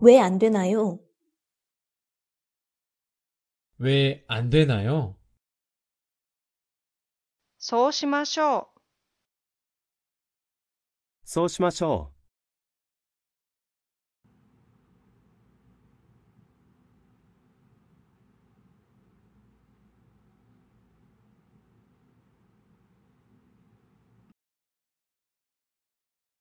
왜 안 되나요? 왜 안 되나요? そうしましょう。そうしましょ